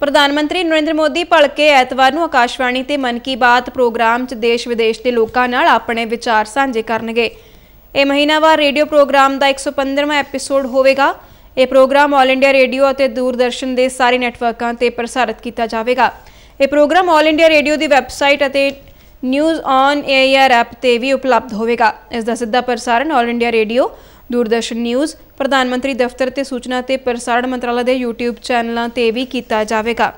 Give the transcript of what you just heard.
ਪ੍ਰਧਾਨ ਮੰਤਰੀ ਨਰਿੰਦਰ ਮੋਦੀ ਭਲਕੇ ਐਤਵਾਰ ਨੂੰ ਆਕਾਸ਼ਵਾਣੀ ਤੇ ਮਨ ਕੀ ਬਾਤ ਪ੍ਰੋਗਰਾਮ 'ਚ ਦੇਸ਼ ਵਿਦੇਸ਼ ਦੇ ਲੋਕਾਂ ਨਾਲ ਆਪਣੇ ਵਿਚਾਰ ਸਾਂਝੇ ਕਰਨਗੇ ਇਹ ਮਹੀਨਾਵਾਰ ਰੇਡੀਓ ਪ੍ਰੋਗਰਾਮ ਦਾ 115ਵਾਂ ਐਪੀਸੋਡ ਹੋਵੇਗਾ ਇਹ ਪ੍ਰੋਗਰਾਮ 올 ਇੰਡੀਆ ਰੇਡੀਓ ਅਤੇ ਦੂਰਦਰਸ਼ਨ ਦੇ ਸਾਰੇ ਨੈਟਵਰਕਾਂ ਤੇ ਪ੍ਰਸਾਰਿਤ ਕੀਤਾ ਜਾਵੇਗਾ ਇਹ ਪ੍ਰੋਗਰਾਮ 올 ਇੰਡੀਆ ਰੇਡੀਓ ਦੀ ਵੈਬਸਾਈਟ ਅਤੇ ਨਿਊਜ਼ ਔਨ ਏਆਰ ਐਪ ਤੇ ਵੀ ਉਪਲਬਧ ਹੋਵੇਗਾ ਇਸ ਦਾ ਸਿੱਧਾ ਪ੍ਰਸਾਰਣ 올 ਇੰਡੀਆ ਰੇਡੀਓ ਦੂਰਦਰਸ਼ਨ ਨਿਊਜ਼ ਪ੍ਰਧਾਨ ਮੰਤਰੀ ਦਫ਼ਤਰ ਤੇ ਸੂਚਨਾ ਤੇ ਪ੍ਰਸਾਰਣ ਮੰਤਰਾਲਾ ਦੇ YouTube ਚੈਨਲਾਂ ਤੇ ਵੀ ਕੀਤਾ ਜਾਵੇਗਾ